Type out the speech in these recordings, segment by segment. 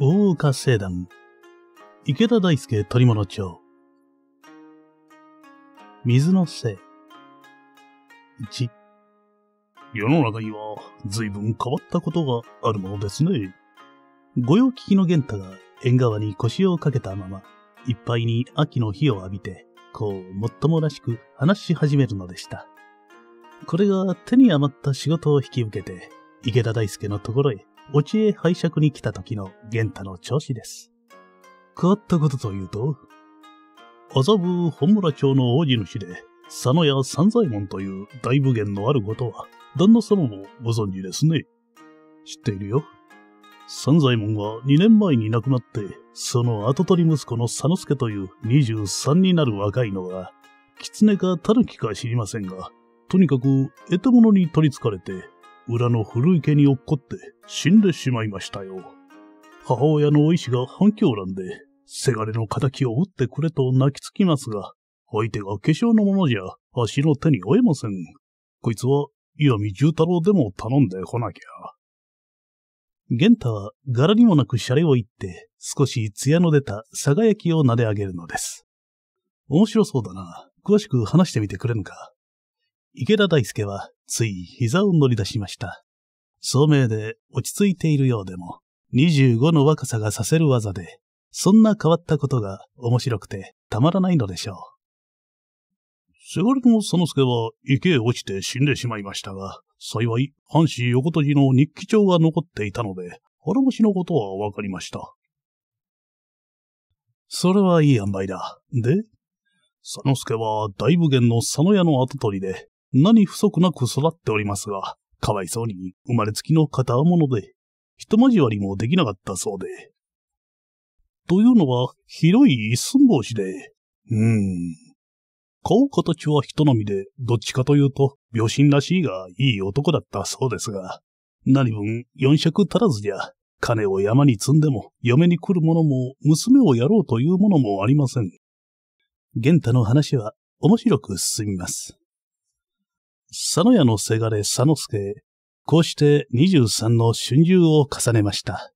大岡聖団池田大輔取物町水のせい1世の中には随分変わったことがあるものですね。御用聞きの玄太が縁側に腰をかけたまま、いっぱいに秋の火を浴びて、こう、もっともらしく話し始めるのでした。これが手に余った仕事を引き受けて、池田大輔のところへお知恵拝借に来た時の玄太の調子です。変わったことというと、麻布本村町の王子主で、佐野屋三左衛門という大武元のあることは、旦那様もご存知ですね。知っているよ。三左衛門は2年前に亡くなって、その跡取り息子の佐野助という23になる若いのが、狐か狸か知りませんが、とにかく得手物に取り憑かれて裏の古池に落っこって死んでしまいましたよ。母親のお医師が反響欄で、せがれの仇を打ってくれと泣きつきますが、相手が化粧のものじゃ、足の手に負えません。こいつは、石見重太郎でも頼んでこなきゃ。玄太は柄にもなくシャレを言って、少し艶の出たさがきを撫で上げるのです。面白そうだな。詳しく話してみてくれぬか。池田大輔はつい膝を乗り出しました。聡明で落ち着いているようでも、25の若さがさせる技で、そんな変わったことが面白くてたまらないのでしょう。せがれの佐之助は池へ落ちて死んでしまいましたが、幸い、藩士横戸寺の日記帳が残っていたので、腹持ちのことはわかりました。それはいい塩梅だ。で、佐之助は大武元の佐野屋の跡取りで、何不足なく育っておりますが、かわいそうに生まれつきの片物で、一交わりもできなかったそうで。というのは、広い一寸法師で、うーん。顔形は人並みで、どっちかというと、病心らしいがいい男だったそうですが、何分四尺足らずじゃ、金を山に積んでも、嫁に来る者も、娘をやろうというものもありません。玄太の話は面白く進みます。佐野屋のせがれ佐之助、こうして二十三の春秋を重ねました。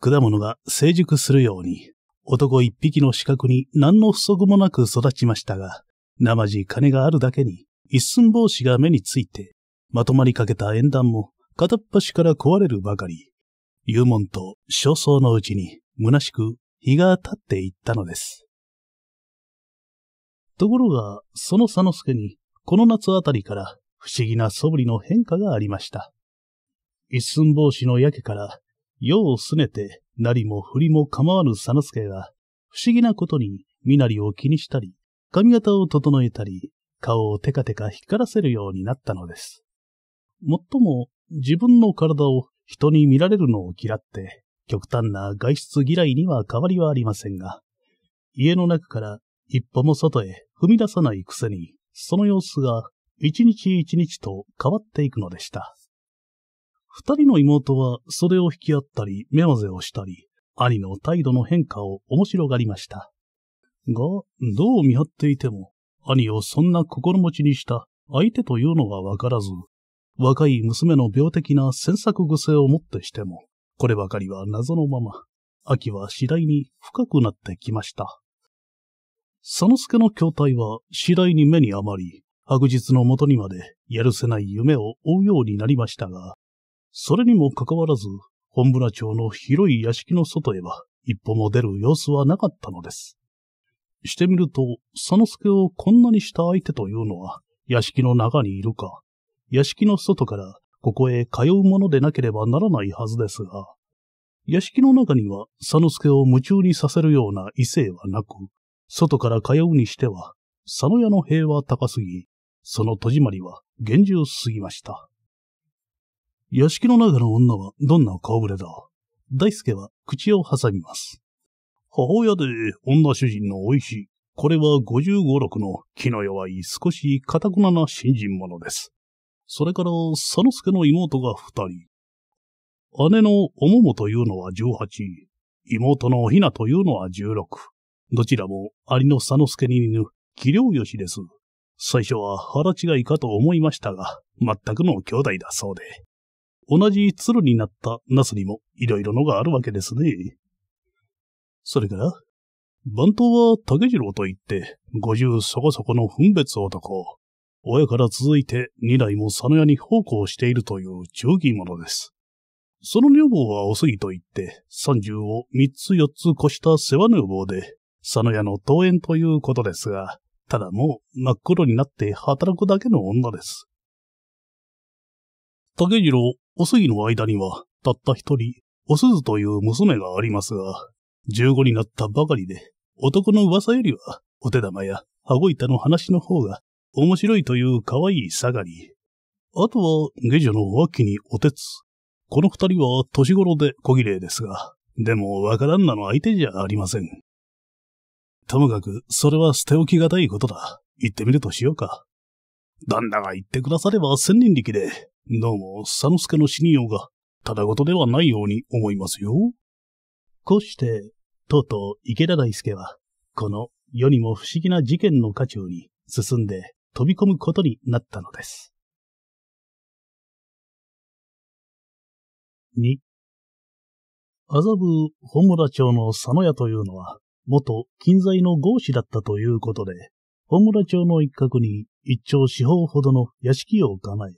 果物が成熟するように、男一匹の四角に何の不足もなく育ちましたが、生地金があるだけに、一寸帽子が目について、まとまりかけた縁談も片っ端から壊れるばかり、幽門と焦燥のうちに虚しく日が経っていったのです。ところが、その佐之助にこの夏あたりから不思議な素振りの変化がありました。一寸法師のやけから、世をすねて、なりも振りも構わぬ佐之助が、不思議なことに身なりを気にしたり、髪型を整えたり、顔をテカテカ光らせるようになったのです。もっとも、自分の体を人に見られるのを嫌って、極端な外出嫌いには変わりはありませんが、家の中から一歩も外へ踏み出さないくせに、その様子が一日一日と変わっていくのでした。二人の妹は袖を引き合ったり、目混ぜをしたり、兄の態度の変化を面白がりました。が、どう見張っていても、兄をそんな心持ちにした相手というのはわからず、若い娘の病的な詮索癖をもってしても、こればかりは謎のまま、秋は次第に深くなってきました。佐之助の筐体は次第に目に余り、白日のもとにまでやるせない夢を追うようになりましたが、それにもかかわらず、本村町の広い屋敷の外へは一歩も出る様子はなかったのです。してみると、佐之助をこんなにした相手というのは、屋敷の中にいるか、屋敷の外からここへ通うものでなければならないはずですが、屋敷の中には佐之助を夢中にさせるような異性はなく、外から通うにしては、佐野屋の塀は高すぎ、その戸締まりは厳重すぎました。屋敷の中の女はどんな顔ぶれだ大輔は口を挟みます。母親で女主人のおいしい。これは五十五六の気の弱い少し堅くなな新人者です。それから佐野助の妹が二人。姉のおももというのは十八。妹のひなというのは十六。どちらも有の佐之助に似ぬ器量よしです。最初は腹違いかと思いましたが、全くの兄弟だそうで。同じ鶴になったナスにもいろいろのがあるわけですね。それから、番頭は竹次郎といって、五十そこそこの分別男。親から続いて二代も佐野屋に奉公しているという忠義者です。その女房はおすぎといって、三十を三つ四つ越した世話女房で、佐野屋の登園ということですが、ただもう真っ黒になって働くだけの女です。竹次郎、お杉の間には、たった一人、お鈴という娘がありますが、15になったばかりで、男の噂よりは、お手玉や羽子板の話の方が面白いという可愛い下がり。あとは、下女の脇におてつ。この二人は年頃で小綺麗ですが、でもわからんなの相手じゃありません。ともかく、それは捨て置きがたいことだ。行ってみるとしようか。旦那が言ってくだされば千人力で、どうも、佐之助の死にようが、ただごとではないように思いますよ。こうして、とうとう池田大輔は、この世にも不思議な事件の渦中に進んで飛び込むことになったのです。二、麻布本村町の佐野屋というのは、元近在の豪士だったということで、本村町の一角に一丁四方ほどの屋敷を構え、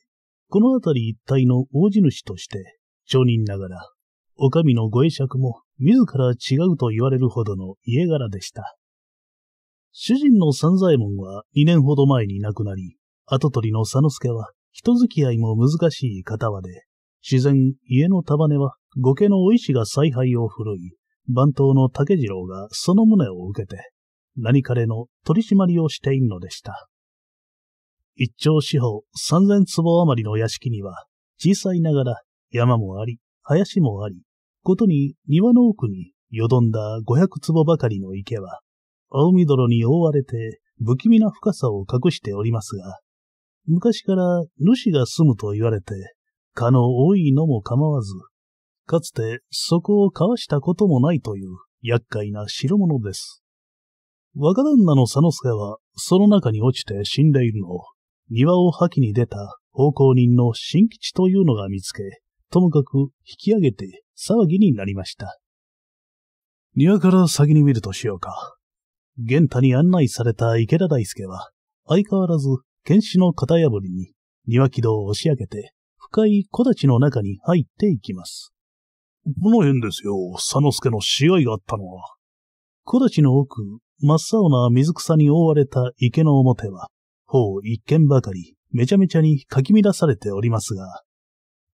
この辺り一帯の大地主として、町人ながら、お上のご会釈も自ら違うと言われるほどの家柄でした。主人の三左衛門は2年ほど前に亡くなり、跡取りの佐之助は人付き合いも難しい方はで、自然家の束ねはご家のお医師が采配を振るい、番頭の竹次郎がその旨を受けて、何彼の取り締まりをしているのでした。一丁四方三千坪余りの屋敷には、小さいながら山もあり、林もあり、ことに庭の奥によどんだ五百坪ばかりの池は、青み泥に覆われて不気味な深さを隠しておりますが、昔から主が住むと言われて、かの多いのも構わず、かつてそこを交わしたこともないという厄介な代物です。若旦那の佐之助は、その中に落ちて死んでいるのを、庭を破棄に出た奉公人の新吉というのが見つけ、ともかく引き上げて騒ぎになりました。庭から先に見るとしようか。玄太に案内された池田大輔は、相変わらず剣士の型破りに庭木戸を押し上げて、深い木立の中に入っていきます。この辺ですよ、佐之助の試合があったのは。小立の奥、真っ青な水草に覆われた池の表は、ほう一軒ばかり、めちゃめちゃにかき乱されておりますが、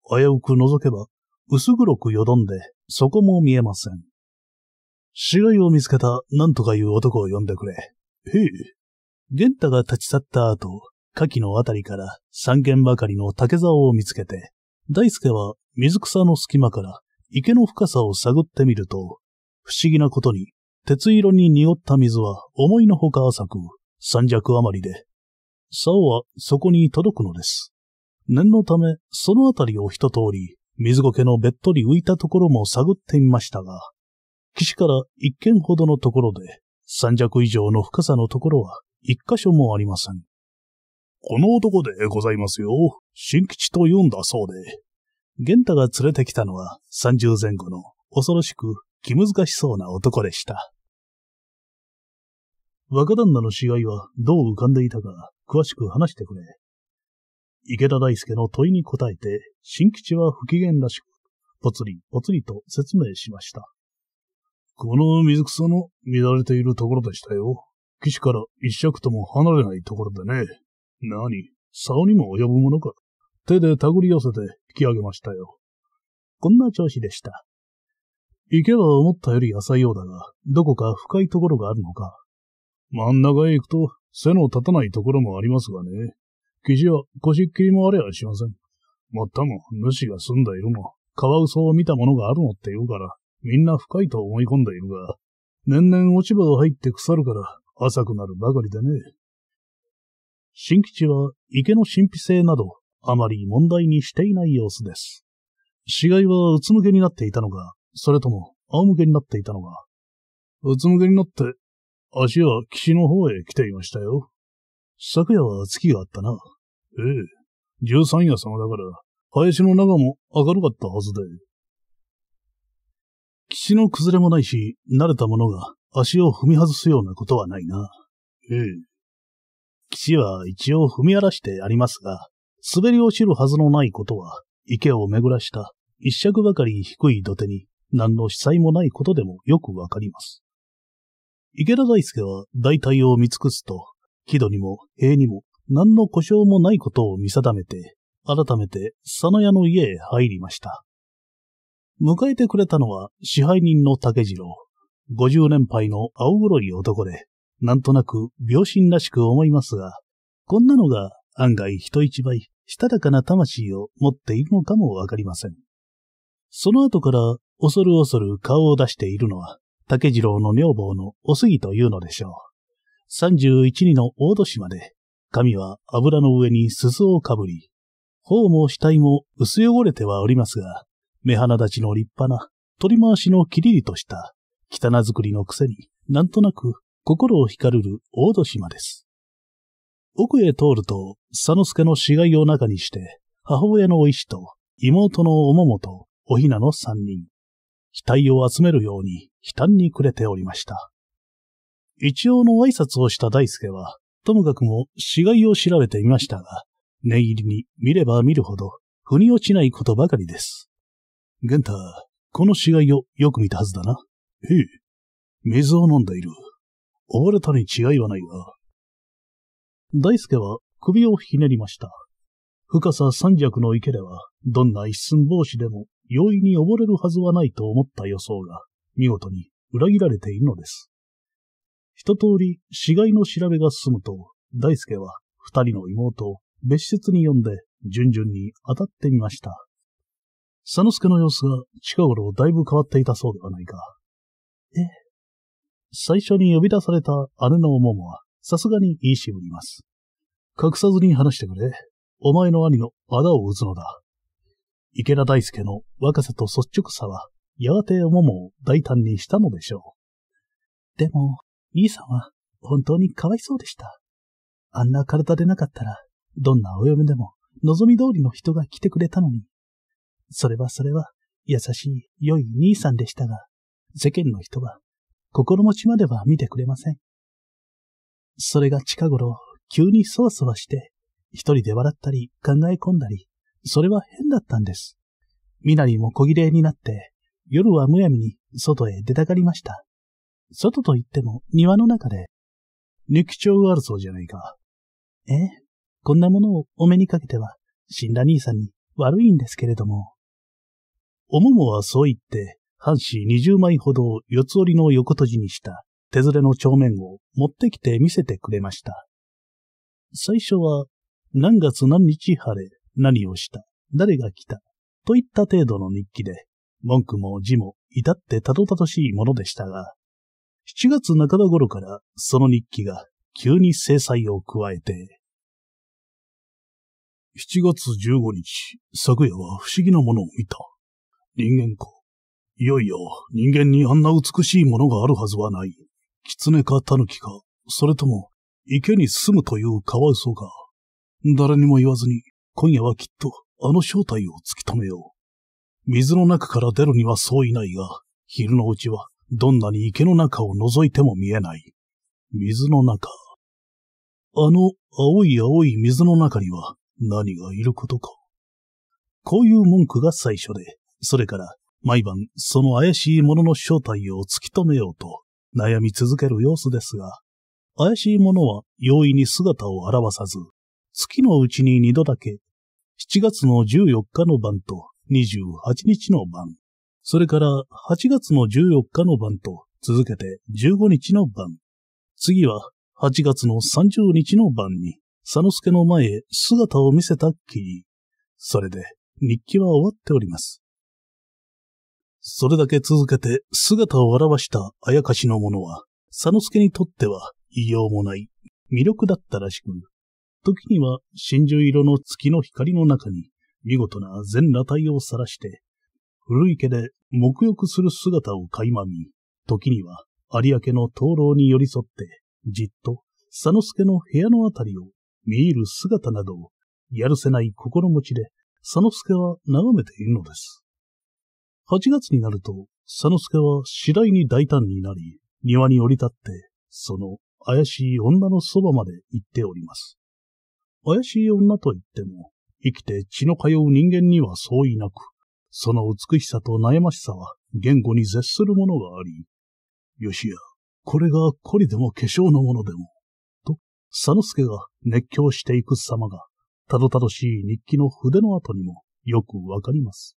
危うく覗けば、薄黒くよどんで、そこも見えません。死骸を見つけた、なんとかいう男を呼んでくれ。へえ。玄太が立ち去った後、下記のあたりから三軒ばかりの竹竿を見つけて、大助は水草の隙間から池の深さを探ってみると、不思議なことに、鉄色に濁った水は思いのほか浅く、三尺余りで、竿はそこに届くのです。念のため、そのあたりを一通り、水苔のべっとり浮いたところも探ってみましたが、岸から一軒ほどのところで、三尺以上の深さのところは一箇所もありません。この男でございますよ。新吉と読んだそうで、玄太が連れてきたのは30前後の恐ろしく気難しそうな男でした。若旦那の死骸はどう浮かんでいたか詳しく話してくれ。池田大輔の問いに答えて、新吉は不機嫌らしく、ぽつりぽつりと説明しました。この水草の乱れているところでしたよ。岸から一尺とも離れないところでね。何、竿にも及ぶものか。手で手繰り寄せて引き上げましたよ。こんな調子でした。池は思ったより浅いようだが、どこか深いところがあるのか。真ん中へ行くと、背の立たないところもありますがね。生地は腰っきりもありゃしません。もっとも、主が住んだ色も、カワウソを見たものがあるのって言うから、みんな深いと思い込んでいるが、年々落ち葉が入って腐るから浅くなるばかりでね。新基地は池の神秘性などあまり問題にしていない様子です。死骸はうつむけになっていたのか、それとも仰向けになっていたのか。うつむけになって、足は岸の方へ来ていましたよ。昨夜は月があったな。ええ、十三夜様だから、林の中も明るかったはずで。岸の崩れもないし、慣れた者が足を踏み外すようなことはないな。ええ。岸は一応踏み荒らしてありますが、滑り落ちるはずのないことは、池を巡らした一尺ばかり低い土手に何の死災もないことでもよくわかります。池田大介は大体を見尽くすと、木戸にも塀にも何の故障もないことを見定めて、改めて佐野屋の家へ入りました。迎えてくれたのは支配人の竹次郎。五十年配の青黒い男で、なんとなく病心らしく思いますが、こんなのが案外人一倍、したたかな魂を持っているのかもわかりません。その後から、恐る恐る顔を出しているのは、竹次郎の女房のお杉というのでしょう。三十一二の大戸島で、髪は油の上に裾をかぶり、頬も死体も薄汚れてはおりますが、目鼻立ちの立派な、取り回しのきりりとした、汚作りのくせになんとなく心を惹かれる大戸島です。奥へ通ると、佐之助の死骸を中にして、母親のお石と、妹のお桃と、おひなの三人、額を集めるように、悲嘆に暮れておりました。一応の挨拶をした大助は、ともかくも死骸を調べてみましたが、念入りに見れば見るほど、腑に落ちないことばかりです。玄太、この死骸をよく見たはずだな。へえ。水を飲んでいる。溺れたに違いはないが、大輔は首をひねりました。深さ三尺の池では、どんな一寸帽子でも容易に溺れるはずはないと思った予想が、見事に裏切られているのです。一通り死骸の調べが進むと、大輔は二人の妹を別室に呼んで、順々に当たってみました。佐之助の様子が近頃だいぶ変わっていたそうではないか。ええ。最初に呼び出された姉の桃は、さすがに言いしおります。隠さずに話してくれ。お前の兄の仇を打つのだ。池田大輔の若さと率直さは、やがてもも大胆にしたのでしょう。でも、兄さんは本当にかわいそうでした。あんな体でなかったら、どんなお嫁でも望み通りの人が来てくれたのに。それはそれは、優しい、良い兄さんでしたが、世間の人は、心持ちまでは見てくれません。それが近頃、急にそわそわして、一人で笑ったり考え込んだり、それは変だったんです。みなりも小切れになって、夜はむやみに外へ出たがりました。外といっても庭の中で、抜き帳があるそうじゃないか。えこんなものをお目にかけては、死んだ兄さんに悪いんですけれども。おももはそう言って、半紙二十枚ほど四つ折りの横閉じにした手ずれの帳面を持ってきて見せてくれました。最初は、何月何日晴れ、何をした、誰が来た、といった程度の日記で、文句も字も至ってたどたどしいものでしたが、7月半ば頃からその日記が急に制裁を加えて、7月15日、昨夜は不思議なものを見た。人間か。いよいよ人間にあんな美しいものがあるはずはない。狐か狸か、それとも、池に住むというカワウソか。誰にも言わずに、今夜はきっと、あの正体を突き止めよう。水の中から出るにはそういないが、昼のうちは、どんなに池の中を覗いても見えない。水の中。あの、青い青い水の中には、何がいることか。こういう文句が最初で、それから、毎晩、その怪しいものの正体を突き止めようと、悩み続ける様子ですが、怪しい者は容易に姿を現さず、月のうちに二度だけ、7月の14日の晩と28日の晩、それから8月の14日の晩と続けて15日の晩、次は8月の30日の晩に、佐之助の前へ姿を見せたっきり、それで日記は終わっております。それだけ続けて姿を現したあやかしのものは、佐之助にとっては異様もない魅力だったらしく、時には真珠色の月の光の中に見事な全裸体を晒して、古池で沐浴する姿を垣間見、時には有明の灯籠に寄り添って、じっと佐之助の部屋のあたりを見入る姿などを、やるせない心持ちで佐之助は眺めているのです。8月になると、佐之助は次第に大胆になり、庭に降り立って、その怪しい女のそばまで行っております。怪しい女といっても、生きて血の通う人間には相違なく、その美しさと悩ましさは言語に絶するものがあり、よしや、これがこりでも化粧のものでも、と、佐之助が熱狂していく様が、たどたどしい日記の筆の後にもよくわかります。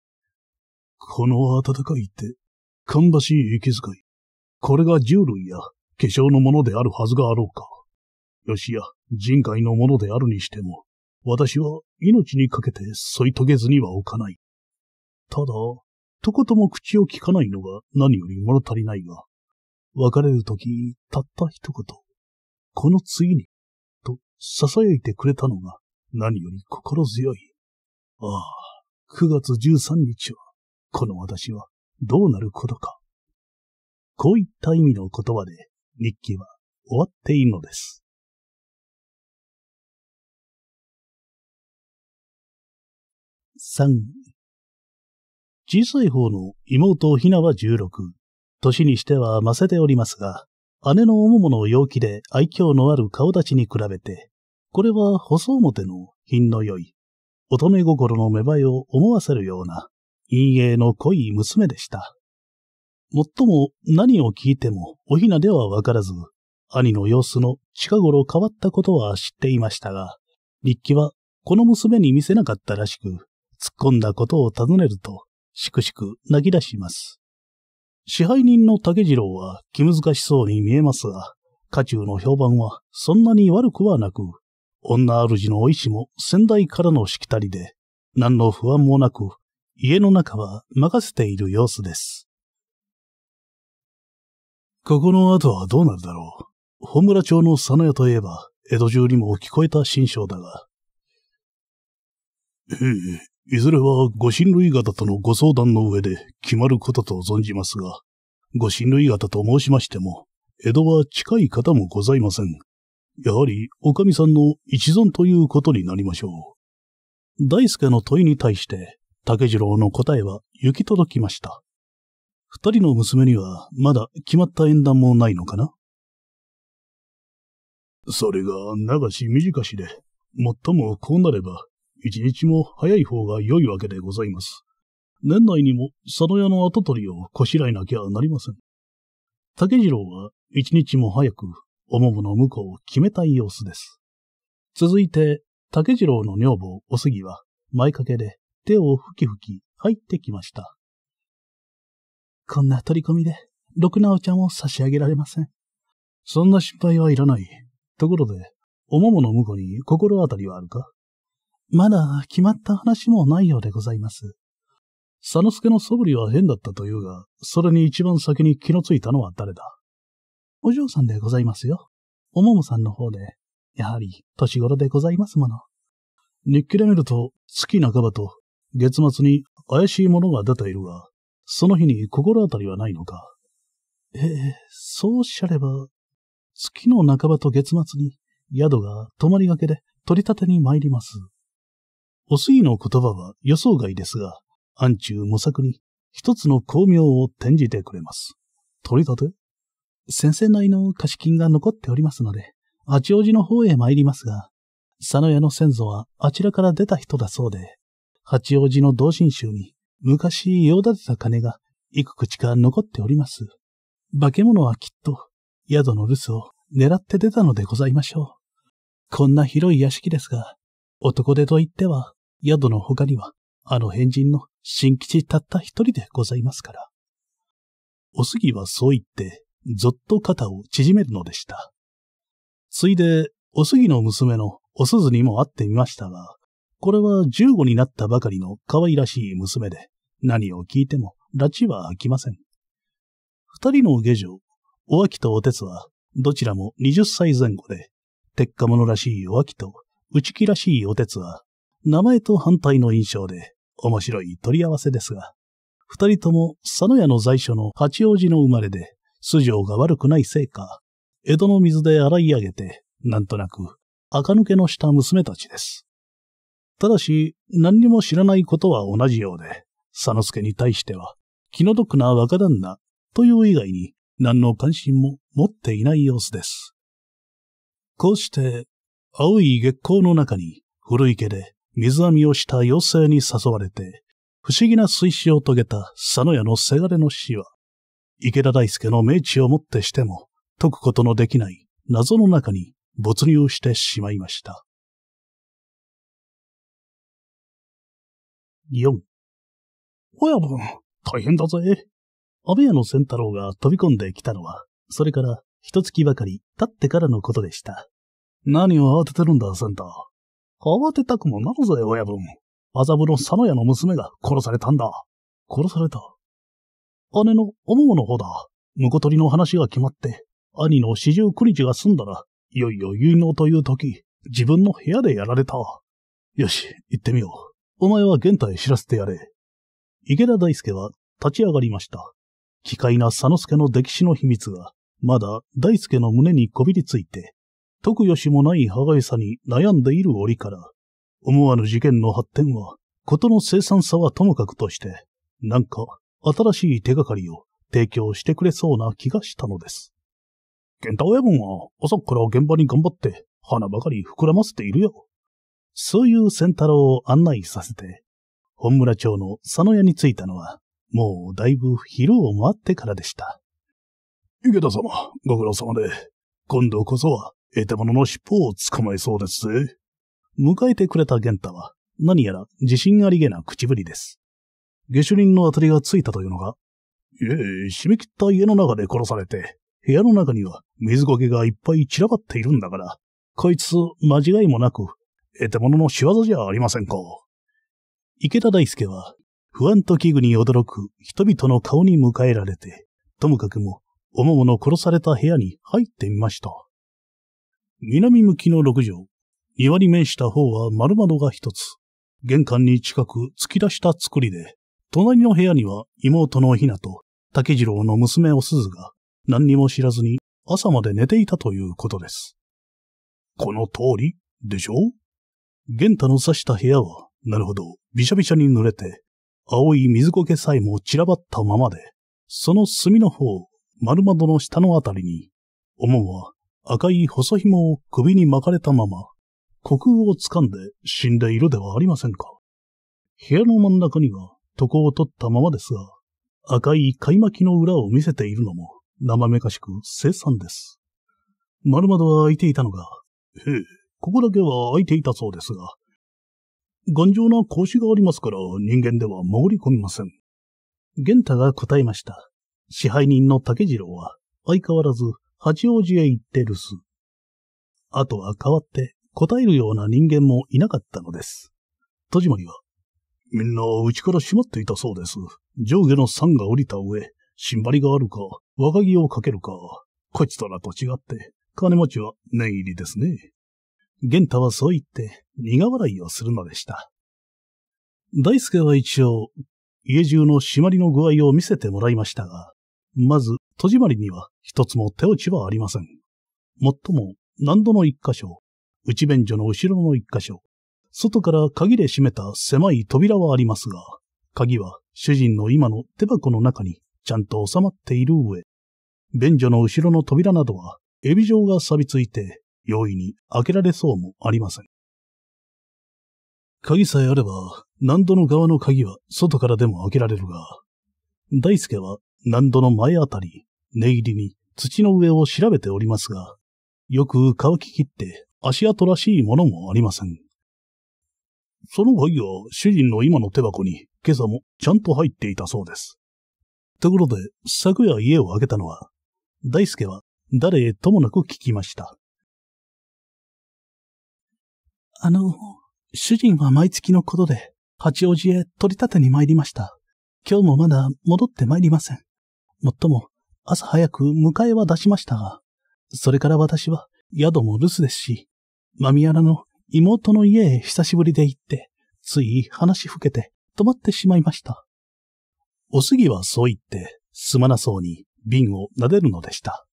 この温かい手、かんばしい息遣い。これが獣類や化粧のものであるはずがあろうか。よしや人海のものであるにしても、私は命にかけて添い遂げずには置かない。ただ、とことも口を聞かないのが何より物足りないが、別れるとき、たった一言、この次に、と囁いてくれたのが何より心強い。ああ、9月13日はこの私はどうなることか。こういった意味の言葉で日記は終わっているのです。3小さい方の妹ひなは16。年にしてはませておりますが、姉のおももの陽気で愛嬌のある顔立ちに比べて、これは細表の品の良い、乙女心の芽生えを思わせるような陰影の濃い娘でした。もっとも何を聞いてもおひなではわからず、兄の様子の近頃変わったことは知っていましたが、日記はこの娘に見せなかったらしく、突っ込んだことを尋ねると、しくしく泣き出します。支配人の竹次郎は気難しそうに見えますが、家中の評判はそんなに悪くはなく、女主のお医師も先代からのしきたりで、何の不安もなく、家の中は任せている様子です。ここの後はどうなるだろう。本村町の佐野屋といえば、江戸中にも聞こえた新章だが。ええ、いずれはご親類方とのご相談の上で決まることと存じますが、ご親類方と申しましても、江戸は近い方もございません。やはり、おかみさんの一存ということになりましょう。大輔の問いに対して、竹次郎の答えは行き届きました。二人の娘にはまだ決まった縁談もないのかなそれが長し短しで、もっともこうなれば、一日も早い方が良いわけでございます。年内にも佐野屋の跡取りをこしらえなきゃなりません。竹次郎は一日も早く、おもむの向こうを決めたい様子です。続いて、竹次郎の女房おすぎは、前掛けで手をふきふき入ってきました。こんな取り込みで、ろくなお茶も差し上げられません。そんな心配はいらない。ところで、おももの婿に心当たりはあるかまだ決まった話もないようでございます。佐之助の素振りは変だったというが、それに一番先に気のついたのは誰だお嬢さんでございますよ。おももさんの方で、やはり年頃でございますもの。日記で見ると、月半ばと月末に怪しいものが出ているが、その日に心当たりはないのか。ええ、そうおっしゃれば、月の半ばと月末に宿が泊まりがけで取り立てに参ります。お杉の言葉は予想外ですが、暗中模索に一つの巧妙を転じてくれます。取り立て先生内の貸金が残っておりますので、八王子の方へ参りますが、佐野屋の先祖はあちらから出た人だそうで、八王子の同心衆に昔用立てた金が幾口か残っております。化け物はきっと宿の留守を狙って出たのでございましょう。こんな広い屋敷ですが、男手といっては宿の他にはあの変人の新吉たった一人でございますから。お杉はそう言って、ぞっと肩を縮めるのでした。ついで、お杉の娘のお鈴にも会ってみましたが、これは15になったばかりの可愛らしい娘で、何を聞いても、拉致は飽きません。二人の下女、お秋とお鉄は、どちらも20歳前後で、鉄火者らしいお秋と、内気らしいお鉄は、名前と反対の印象で、面白い取り合わせですが、二人とも佐野屋の在所の八王子の生まれで、素性が悪くないせいか、江戸の水で洗い上げて、なんとなく、垢抜けのした娘たちです。ただし、何にも知らないことは同じようで、佐之助に対しては、気の毒な若旦那という以外に何の関心も持っていない様子です。こうして、青い月光の中に古池で水網をした妖精に誘われて、不思議な水死を遂げた佐野屋のせがれの死は、池田大介の命地をもってしても解くことのできない謎の中に没入してしまいました。4。親分、大変だぜ。安倍屋の仙太郎が飛び込んできたのは、それから一月ばかり経ってからのことでした。何を慌ててるんだ、仙太。慌てたくもなるぜ、親分。麻布の佐野屋の娘が殺されたんだ。殺された。姉のおもの方だ。婿取りの話が決まって、兄の四十九日が済んだら、いよいよ結納という時、自分の部屋でやられた。よし、行ってみよう。お前は玄太へ知らせてやれ。池田大輔は立ち上がりました。奇怪な佐野助の歴史の秘密が、まだ大輔の胸にこびりついて、特よしもない歯がゆさに悩んでいる折から、思わぬ事件の発展は、事の生産さはともかくとして、なんか新しい手がかりを提供してくれそうな気がしたのです。玄太親分は朝から現場に頑張って、花ばかり膨らませているよ。そういう仙太郎を案内させて、本村町の佐野屋に着いたのは、もうだいぶ昼を回ってからでした。池田様、ご苦労様で、今度こそは、得手物の尻尾を捕まえそうですぜ。迎えてくれた玄太は、何やら自信ありげな口ぶりです。下手人の当たりがついたというのが、いえ、締め切った家の中で殺されて、部屋の中には水苔がいっぱい散らばっているんだから、こいつ間違いもなく得た者の仕業じゃありませんか。池田大輔は、不安と危惧に驚く人々の顔に迎えられて、ともかくも、おももの殺された部屋に入ってみました。南向きの六畳、庭に面した方は丸窓が一つ。玄関に近く突き出した作りで、隣の部屋には妹のひなと竹次郎の娘お鈴が何にも知らずに朝まで寝ていたということです。この通りでしょう玄太の刺した部屋は、なるほど、びしゃびしゃに濡れて、青い水苔さえも散らばったままで、その隅の方、丸窓の下のあたりに、おもんは赤い細紐を首に巻かれたまま、虚空を掴んで死んだ色ではありませんか。部屋の真ん中には床を取ったままですが、赤い貝巻きの裏を見せているのも、生めかしく生産です。丸窓は開いていたのが、へえ、ここだけは空いていたそうですが、頑丈な格子がありますから人間では潜り込みません。玄太が答えました。支配人の竹次郎は相変わらず八王子へ行って留守。あとは変わって答えるような人間もいなかったのです。戸締まりは、みんな内から閉まっていたそうです。上下の山が降りた上、縛りがあるか、若木をかけるか、こちとらと違って、金持ちは念入りですね。玄太はそう言って苦笑いをするのでした。大輔は一応、家中の締まりの具合を見せてもらいましたが、まず、戸締まりには一つも手落ちはありません。もっとも、何度の一箇所、内便所の後ろの一箇所、外から鍵で閉めた狭い扉はありますが、鍵は主人の今の手箱の中にちゃんと収まっている上、便所の後ろの扉などは、エビ状が錆びついて容易に開けられそうもありません。鍵さえあれば、何度の側の鍵は外からでも開けられるが、大輔は何度の前あたり、寝入りに土の上を調べておりますが、よく乾ききって足跡らしいものもありません。その鍵は主人の今の手箱に今朝もちゃんと入っていたそうです。ところで、昨夜家を開けたのは、大輔は誰へともなく聞きました。あの、主人は毎月のことで、八王子へ取り立てに参りました。今日もまだ戻って参りません。もっとも、朝早く迎えは出しましたが、それから私は宿も留守ですし、マミアラの妹の家へ久しぶりで行って、つい話ふけて止まってしまいました。おすぎはそう言って、すまなそうに瓶を撫でるのでした。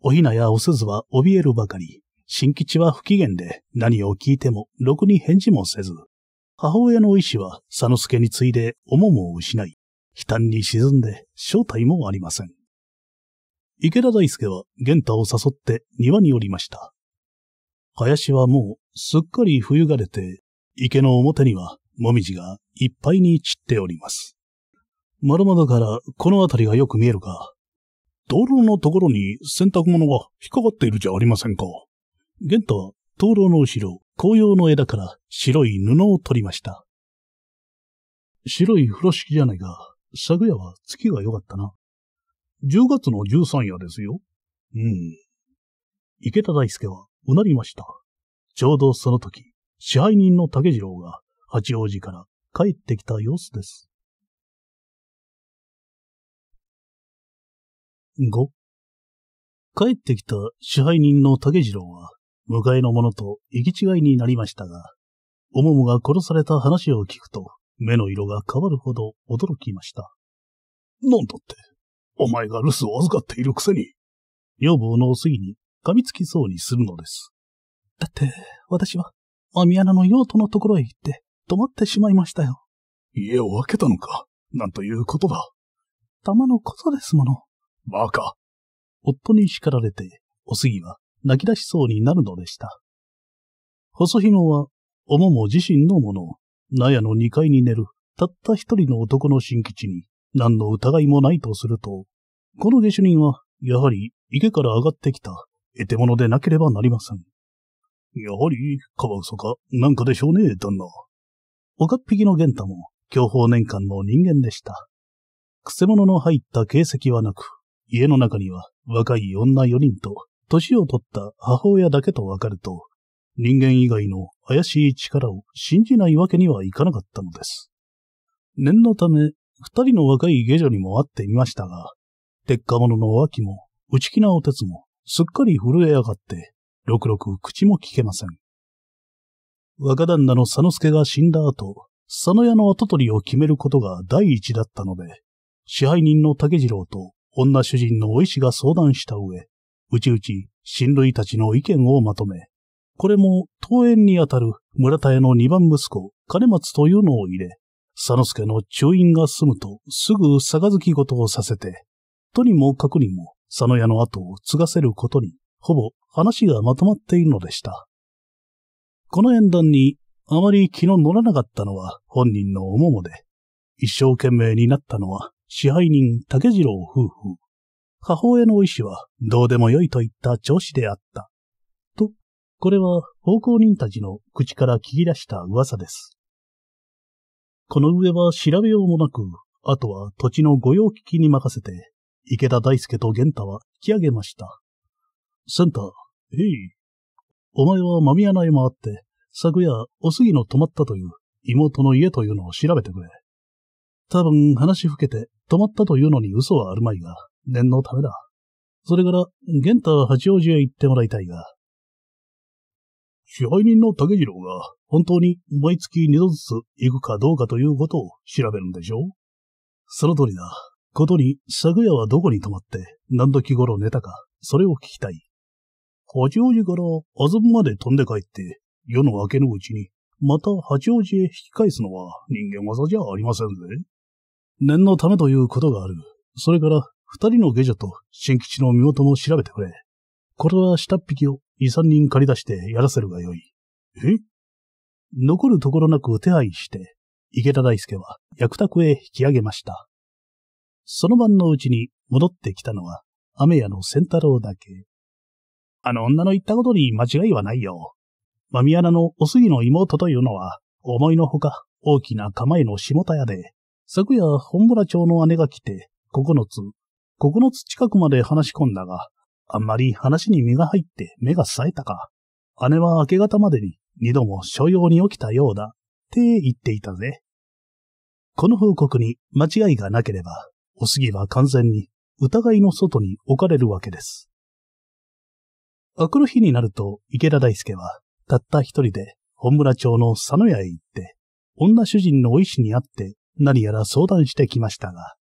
おひなやおすずは怯えるばかり、新吉は不機嫌で何を聞いてもろくに返事もせず、母親の意志は佐之助に次いでおもを失い、悲嘆に沈んで正体もありません。池田大輔は玄太を誘って庭におりました。林はもうすっかり冬が出て、池の表にはもみじがいっぱいに散っております。ままだからこの辺りがよく見えるが、道路のところに洗濯物が引っかかっているじゃありませんか。玄太は灯籠の後ろ、紅葉の枝から白い布を取りました。白い風呂敷じゃないが、昨夜は月が良かったな。10月の13夜ですよ。うん。池田大介はうなりました。ちょうどその時、支配人の竹次郎が八王子から帰ってきた様子です。5帰ってきた支配人の竹次郎は迎えの者と行き違いになりましたが、おももが殺された話を聞くと、目の色が変わるほど驚きました。なんだって、お前が留守を預かっているくせに。女房のお杉に噛みつきそうにするのです。だって、私は、アミアナの用途のところへ行って、泊まってしまいましたよ。家を開けたのか、なんということだ。玉のことですもの。バカ。夫に叱られて、お杉は泣き出しそうになるのでした。細日野は、おもも自身のもの納屋の二階に寝る、たった一人の男の新吉に、何の疑いもないとすると、この下手人は、やはり、池から上がってきた、得手物でなければなりません。やはり、カワウソか、なんかでしょうね、旦那。おかっぴきの玄太も、享保年間の人間でした。くせ者の入った形跡はなく、家の中には若い女四人と年を取った母親だけと別ると、人間以外の怪しい力を信じないわけにはいかなかったのです。念のため、二人の若い下女にも会ってみましたが、鉄火物の脇も、内気なお鉄も、すっかり震え上がって、ろくろく口も聞けません。若旦那の佐之助が死んだ後、佐野屋の跡取りを決めることが第一だったので、支配人の竹次郎と女主人のお医師が相談した上、うちうち親類たちの意見をまとめ、これも登園にあたる村田屋の二番息子、金松というのを入れ、佐之助の中院が済むとすぐ付き事をさせて、とにもかくにも佐野屋の後を継がせることに、ほぼ話がまとまっているのでした。この縁談にあまり気の乗らなかったのは本人のおももで、一生懸命になったのは支配人竹次郎夫婦。母親の意志はどうでもよいといった調子であった。と、これは奉公人たちの口から聞き出した噂です。この上は調べようもなく、あとは土地の御用聞きに任せて、池田大輔と玄太は引き上げました。センター、えい。お前は間宮内もあって、昨夜お杉の泊まったという妹の家というのを調べてくれ。多分話吹けて泊まったというのに嘘はあるまいが、念のためだ。それから、玄太は八王子へ行ってもらいたいが。支配人の竹次郎が本当に毎月二度ずつ行くかどうかということを調べるんでしょその通りだ。ことに昨夜はどこに泊まって何時頃寝たか、それを聞きたい。八王子からあずむまで飛んで帰って、夜の明けのうちに、また八王子へ引き返すのは人間技じゃありませんぜ。念のためということがある。それから、二人の下女と新吉の身元も調べてくれ。これは下っ引きを二三人借り出してやらせるがよい。え残るところなく手配して、池田大輔は役宅へ引き上げました。その晩のうちに戻ってきたのは、雨屋の仙太郎だけ。あの女の言ったことに間違いはないよ。マミヤナのお杉の妹というのは、思いのほか大きな構えの下田屋で、昨夜本村町の姉が来て、九つ9つ近くまで話し込んだが、あんまり話に身が入って目が冴えたか。姉は明け方までに二度も所用に起きたようだ、って言っていたぜ。この報告に間違いがなければ、おすぎは完全に疑いの外に置かれるわけです。明くる日になると池田大輔は、たった一人で本村町の佐野屋へ行って、女主人のお医師に会って何やら相談してきましたが、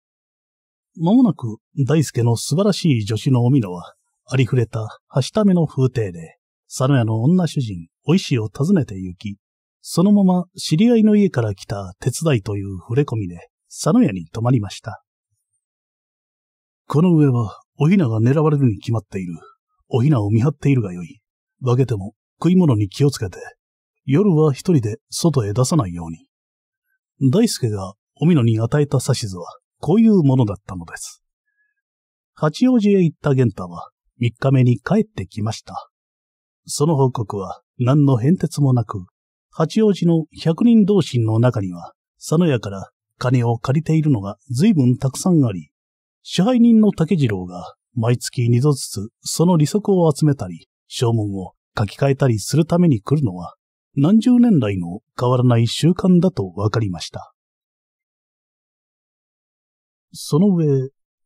まもなく大輔の素晴らしい助手のおみのは、ありふれたはしための風邸で、佐野屋の女主人、お石を訪ねて行き、そのまま知り合いの家から来た手伝いという触れ込みで、佐野屋に泊まりました。この上は、おひなが狙われるに決まっている。おひなを見張っているがよい。化けても食い物に気をつけて、夜は一人で外へ出さないように。大輔がおみのに与えた指図は、こういうものだったのです。八王子へ行った玄太は3日目に帰ってきました。その報告は何の変哲もなく、八王子の百人同心の中には、佐野屋から金を借りているのが随分たくさんあり、支配人の竹次郎が毎月2度ずつその利息を集めたり、証文を書き換えたりするために来るのは、何十年来の変わらない習慣だとわかりました。その上、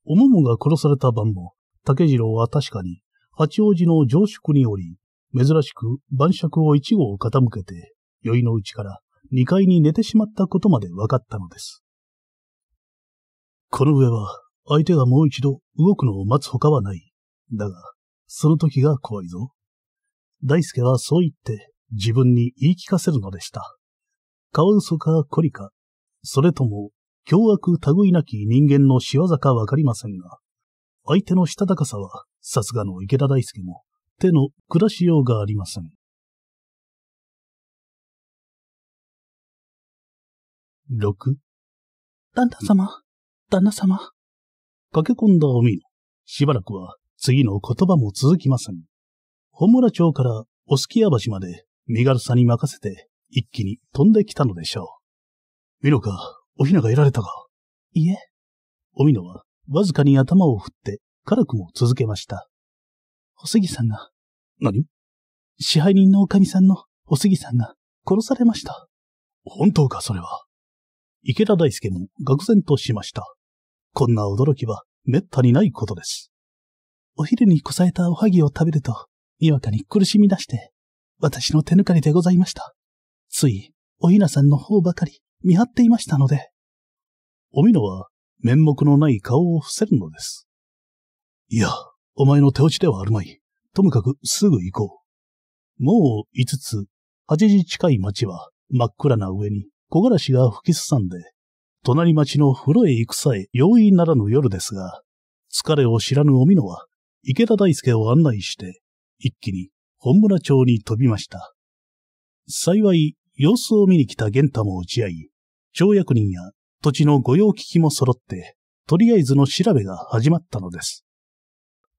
おももが殺された晩も、竹次郎は確かに、八王子の常宿におり、珍しく晩酌を一号傾けて、宵のうちから二階に寝てしまったことまで分かったのです。この上は、相手がもう一度動くのを待つほかはない。だが、その時が怖いぞ。大輔はそう言って自分に言い聞かせるのでした。カワウソかコリか、それとも凶悪類なき人間の仕業かわかりませんが、相手のしたたかさは、さすがの池田大輔も、手の下しようがありません。六。旦那様、旦那様。駆け込んだおみの、しばらくは次の言葉も続きません。本村町からおすきや橋まで身軽さに任せて一気に飛んできたのでしょう。みのか、おひなが得られたが、いえ。おみのは、わずかに頭を振って、辛くも続けました。お杉さんが、何支配人のおかみさんのお杉さんが殺されました。本当か、それは。池田大介も愕然としました。こんな驚きは滅多にないことです。お昼にこさえたおはぎを食べると、にわかに苦しみ出して、私の手ぬかりでございました。つい、おひなさんの方ばかり、見張っていましたので。おみのは面目のない顔を伏せるのです。いや、お前の手落ちではあるまい。ともかくすぐ行こう。もう五つ、八時近い町は真っ暗な上に木枯らしが吹きすさんで、隣町の風呂へ行くさえ容易ならぬ夜ですが、疲れを知らぬおみのは池田大輔を案内して、一気に本村町に飛びました。幸い、様子を見に来た玄太も打ち合い、町役人や土地の御用聞きも揃って、とりあえずの調べが始まったのです。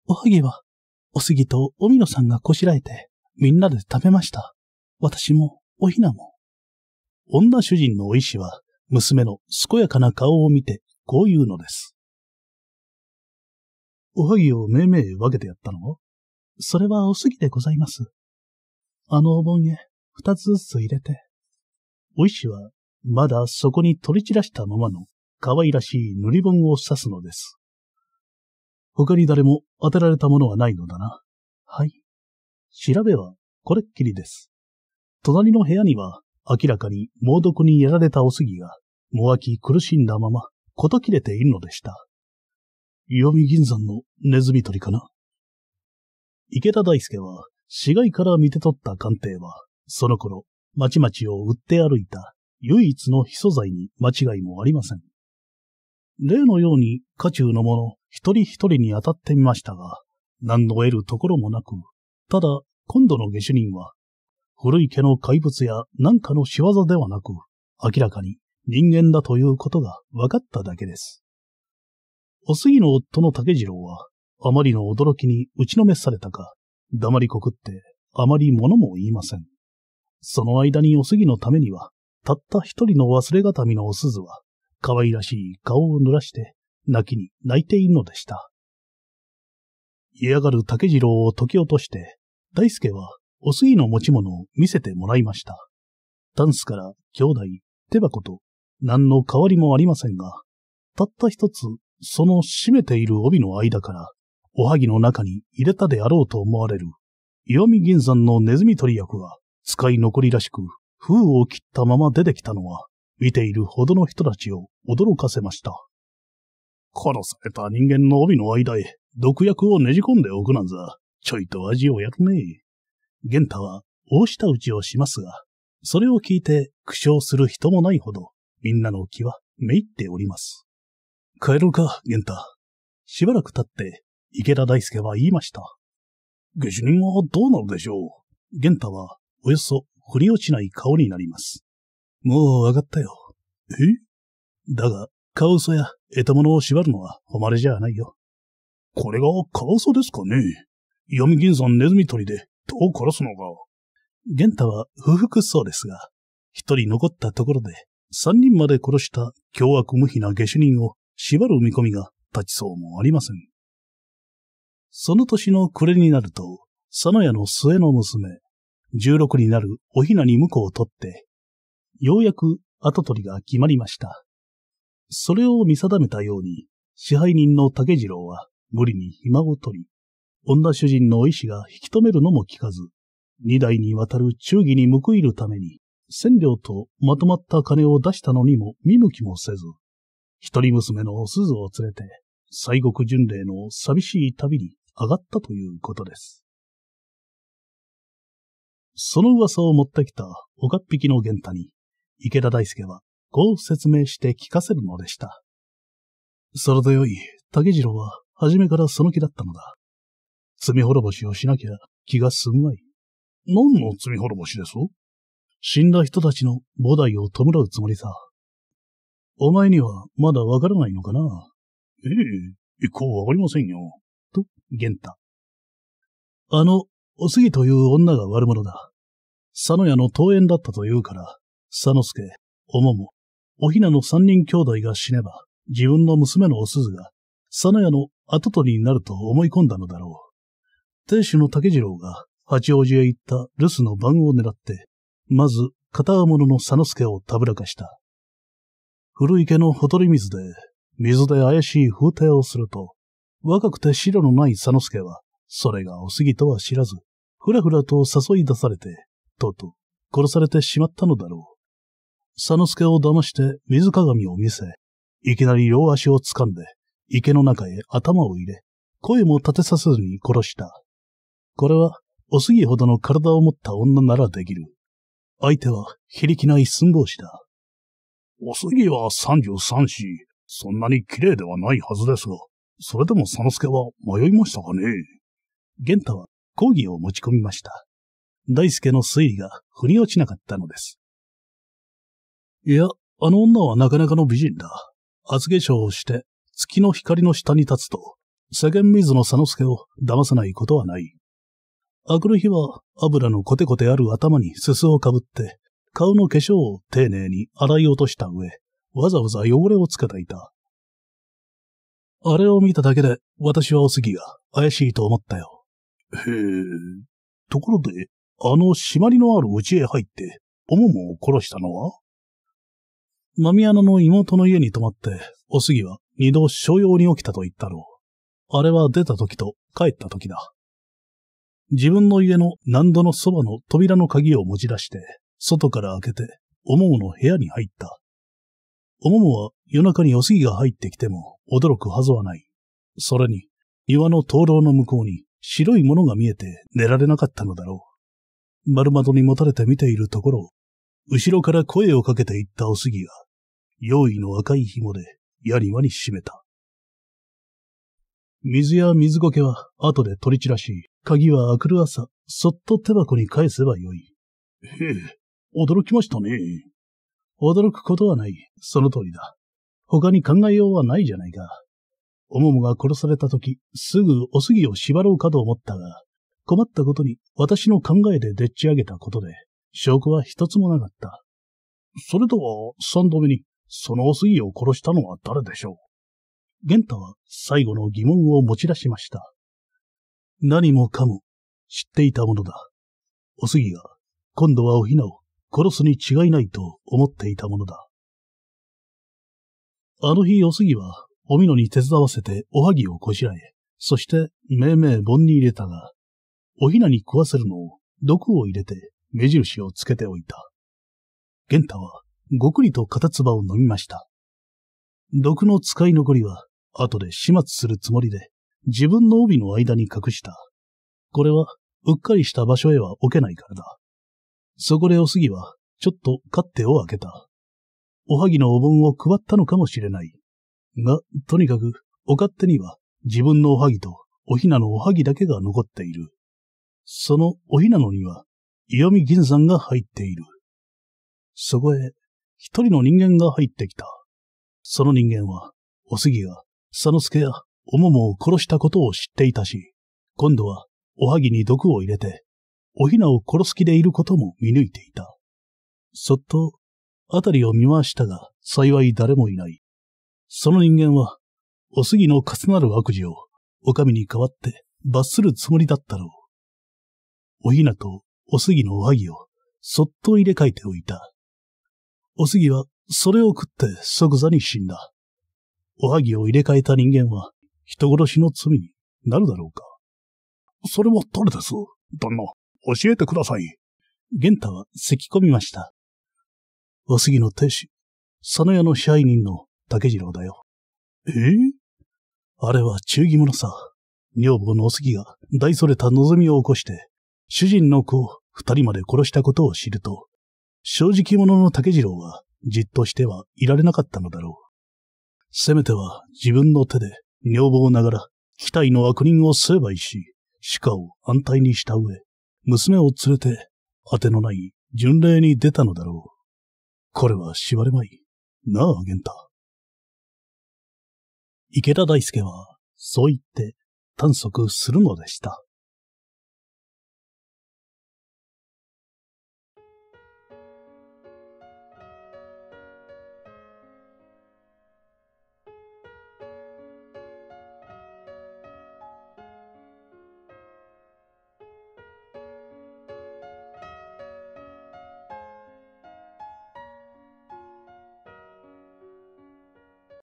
おはぎは、おすぎとおみのさんがこしらえて、みんなで食べました。私も、おひなも。女主人のお医師は、娘の健やかな顔を見て、こう言うのです。おはぎをめいめい分けてやったのそれはおすぎでございます。あのお盆へ、二つずつ入れて、お師は、まだそこに取り散らしたままの可愛らしい塗り本を刺すのです。他に誰も当てられたものはないのだな。はい。調べはこれっきりです。隣の部屋には明らかに猛毒にやられたお杉が、もわき苦しんだまま、こと切れているのでした。岩見銀山のネズミ取りかな池田大介は、死骸から見て取った鑑定は、その頃、まちまちを売って歩いた唯一の秘素材に間違いもありません。例のように家中の者一人一人に当たってみましたが、何の得るところもなく、ただ今度の下手人は、古い家の怪物や何かの仕業ではなく、明らかに人間だということが分かっただけです。お杉の夫の竹次郎は、あまりの驚きに打ちのめされたか、黙りこくってあまり物も言いません。その間にお杉のためには、たった一人の忘れがたみのおすずは、可愛らしい顔を濡らして、泣きに泣いているのでした。嫌がる竹次郎を解き落として、大輔はお杉の持ち物を見せてもらいました。ダンスから兄弟、手箱と何の変わりもありませんが、たった一つ、その締めている帯の間から、おはぎの中に入れたであろうと思われる、岩見銀山のネズミ取り役は、使い残りらしく、封を切ったまま出てきたのは、見ているほどの人たちを驚かせました。殺された人間の帯の間へ毒薬をねじ込んでおくなんざ、ちょいと味をやるね。玄太は大下打ちをしますが、それを聞いて苦笑する人もないほど、みんなの気はめいっております。帰ろうか、玄太。しばらく経って、池田大輔は言いました。下手人はどうなるでしょう玄太はおよそ振り落ちない顔になります。もうわかったよ。えだが、カウソや得たものを縛るのは誉れじゃないよ。これがカウソですかね闇銀山ネズミ捕りでどを殺すのが。玄太は不服そうですが、一人残ったところで三人まで殺した凶悪無比な下手人を縛る見込みが立ちそうもありません。その年の暮れになると、佐野屋の末の娘、16になるおひなに婿を取って、ようやく跡取りが決まりました。それを見定めたように、支配人の竹次郎は無理に暇を取り、女主人の医師が引き止めるのも聞かず、二代にわたる忠義に報いるために、千両とまとまった金を出したのにも見向きもせず、一人娘の鈴を連れて、西国巡礼の寂しい旅に上がったということです。その噂を持ってきた岡っ引きの玄太に、池田大介はこう説明して聞かせるのでした。それでよい、竹次郎は初めからその気だったのだ。罪滅ぼしをしなきゃ気が済むまい。何の罪滅ぼしです死んだ人たちの菩提を弔うつもりさ。お前にはまだわからないのかなええ、一向わかりませんよ。と、玄太。あの、お杉という女が悪者だ。佐野屋の登園だったというから、佐野助、おもも、おひなの三人兄弟が死ねば、自分の娘のお鈴が、佐野屋の跡取りになると思い込んだのだろう。亭主の竹次郎が八王子へ行った留守の番を狙って、まず片物の佐之助をたぶらかした。古池のほとり水で、水で怪しい風体をすると、若くて白のない佐之助は、それがおすぎとは知らず、ふらふらと誘い出されて、とうと殺されてしまったのだろう。佐之助を騙して水鏡を見せ、いきなり両足を掴んで、池の中へ頭を入れ、声も立てさせずに殺した。これは、おすぎほどの体を持った女ならできる。相手は、非力な一寸法師だ。おすぎは33し、そんなに綺麗ではないはずですが、それでも佐之助は迷いましたかね。玄太は講義を持ち込みました。大輔の推理が腑に落ちなかったのです。いや、あの女はなかなかの美人だ。厚化粧をして、月の光の下に立つと、世間水の佐之助を騙さないことはない。明くる日は、油のコテコテある頭にすすをかぶって、顔の化粧を丁寧に洗い落とした上、わざわざ汚れをつけていた。あれを見ただけで、私はおすぎが怪しいと思ったよ。へえ。ところで、あの締まりのある家へ入って、おももを殺したのはマミアナの妹の家に泊まって、おすぎは二度商用に起きたと言ったろう。あれは出た時と帰った時だ。自分の家の何度のそばの扉の鍵を持ち出して、外から開けて、おももの部屋に入った。おももは夜中におすぎが入ってきても驚くはずはない。それに、庭の灯籠の向こうに白いものが見えて寝られなかったのだろう。丸窓にもたれて見ているところ、後ろから声をかけていったおすぎが、用意の赤い紐で、やりまに締めた。水や水苔は後で取り散らし、鍵は明くる朝、そっと手箱に返せばよい。へえ、驚きましたね。驚くことはない。その通りだ。他に考えようはないじゃないか。おももが殺された時、すぐおすぎを縛ろうかと思ったが、困ったことに私の考えででっち上げたことで、証拠は一つもなかった。それとは、三度目に、そのお杉を殺したのは誰でしょう玄太は最後の疑問を持ち出しました。何もかも知っていたものだ。お杉が今度はおひなを殺すに違いないと思っていたものだ。あの日お杉はおみのに手伝わせておはぎをこしらえ、そしてめいめい盆に入れたが、おひなに食わせるのを毒を入れて目印をつけておいた。玄太はごくりとカ唾を飲みました。毒の使い残りは後で始末するつもりで自分の帯の間に隠した。これはうっかりした場所へは置けないからだ。そこでおすぎはちょっと勝手を開けた。おはぎのお盆を配ったのかもしれない。が、とにかくお勝手には自分のおはぎとおひなのおはぎだけが残っている。そのおひなのには、石見銀山が入っている。そこへ、一人の人間が入ってきた。その人間は、お杉が、佐之助や、おももを殺したことを知っていたし、今度は、おはぎに毒を入れて、おひなを殺す気でいることも見抜いていた。そっと、あたりを見回したが、幸い誰もいない。その人間は、お杉の重なる悪事を、お上に代わって罰するつもりだったろう。おひなとおすぎのおはぎをそっと入れ替えておいた。おすぎはそれを食って即座に死んだ。おはぎを入れ替えた人間は人殺しの罪になるだろうか。それは誰です旦那、教えてください。玄太は咳込みました。おすぎの亭主、佐野屋の支配人の竹次郎だよ。ええあれは忠義者さ。女房のおすぎが大それた望みを起こして主人の子、二人まで殺したことを知ると、正直者の竹次郎はじっとしてはいられなかったのだろう。せめては自分の手で女房ながら、機体の悪人を成敗し、鹿を安泰にした上、娘を連れて、果てのない巡礼に出たのだろう。これは縛れまい。なあ、玄太。池田大介は、そう言って、探索するのでした。